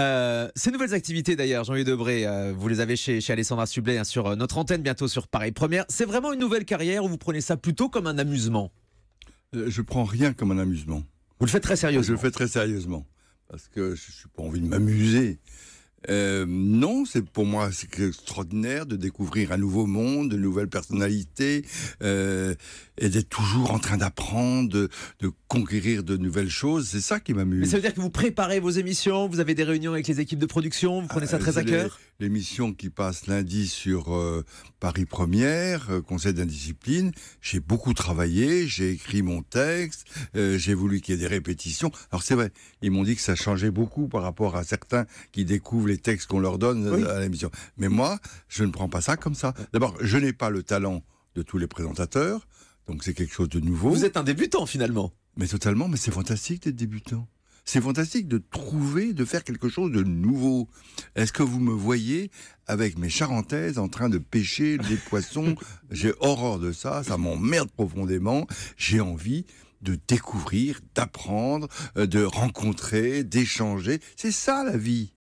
Euh, ces nouvelles activités d'ailleurs, Jean-Louis Debré, euh, vous les avez chez, chez Alessandra Sublet hein, sur euh, notre antenne, bientôt sur Paris Première. C'est vraiment une nouvelle carrière ou vous prenez ça plutôt comme un amusement Je prends rien comme un amusement. Vous le faites très sérieusement Je le fais très sérieusement. Parce que je n'ai pas envie de m'amuser. Euh, non, c'est pour moi c'est extraordinaire de découvrir un nouveau monde, de nouvelles personnalités, euh, et d'être toujours en train d'apprendre, de, conquérir de nouvelles choses. C'est ça qui m'amuse. Mais ça veut dire que vous préparez vos émissions, vous avez des réunions avec les équipes de production, vous prenez ça euh, très à cœur. L'émission qui passe lundi sur Paris Première, Conseil d'indiscipline. J'ai beaucoup travaillé, j'ai écrit mon texte, j'ai voulu qu'il y ait des répétitions. Alors c'est vrai, ils m'ont dit que ça changeait beaucoup par rapport à certains qui découvrent les textes qu'on leur donne à l'émission. Mais moi, je ne prends pas ça comme ça. D'abord, je n'ai pas le talent de tous les présentateurs, donc c'est quelque chose de nouveau. Vous êtes un débutant finalement. Mais totalement, mais c'est fantastique d'être débutant. C'est fantastique de trouver, de faire quelque chose de nouveau. Est-ce que vous me voyez avec mes charentaises en train de pêcher des poissons J'ai horreur de ça, ça m'emmerde profondément. J'ai envie de découvrir, d'apprendre, euh, de rencontrer, d'échanger. C'est ça la vie.